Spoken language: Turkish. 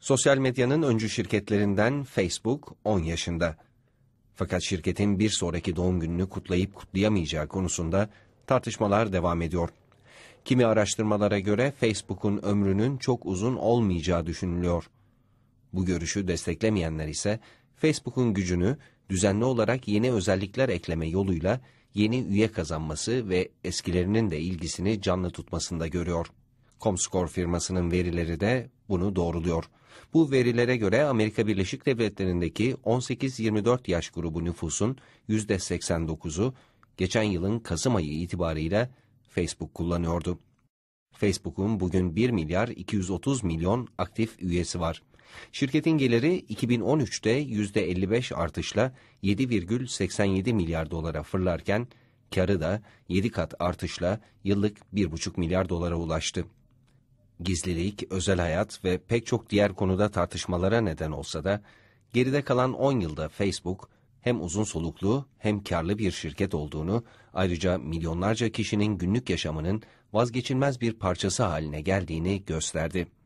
Sosyal medyanın öncü şirketlerinden Facebook 10 yaşında. Fakat şirketin bir sonraki doğum gününü kutlayıp kutlayamayacağı konusunda tartışmalar devam ediyor. Kimi araştırmalara göre Facebook'un ömrünün çok uzun olmayacağı düşünülüyor. Bu görüşü desteklemeyenler ise Facebook'un gücünü düzenli olarak yeni özellikler ekleme yoluyla yeni üye kazanması ve eskilerinin de ilgisini canlı tutmasında görüyor. Comscore firmasının verileri de bunu doğruluyor. Bu verilere göre Amerika Birleşik Devletleri'ndeki 18-24 yaş grubu nüfusun %89'u geçen yılın Kasım ayı itibarıyla Facebook kullanıyordu. Facebook'un bugün 1 milyar 230 milyon aktif üyesi var. Şirketin geliri 2013'te %55 artışla 7,87 milyar dolara fırlarken karı da 7 kat artışla yıllık 1,5 milyar dolara ulaştı gizlilik, özel hayat ve pek çok diğer konuda tartışmalara neden olsa da geride kalan 10 yılda Facebook hem uzun soluklu hem karlı bir şirket olduğunu, ayrıca milyonlarca kişinin günlük yaşamının vazgeçilmez bir parçası haline geldiğini gösterdi.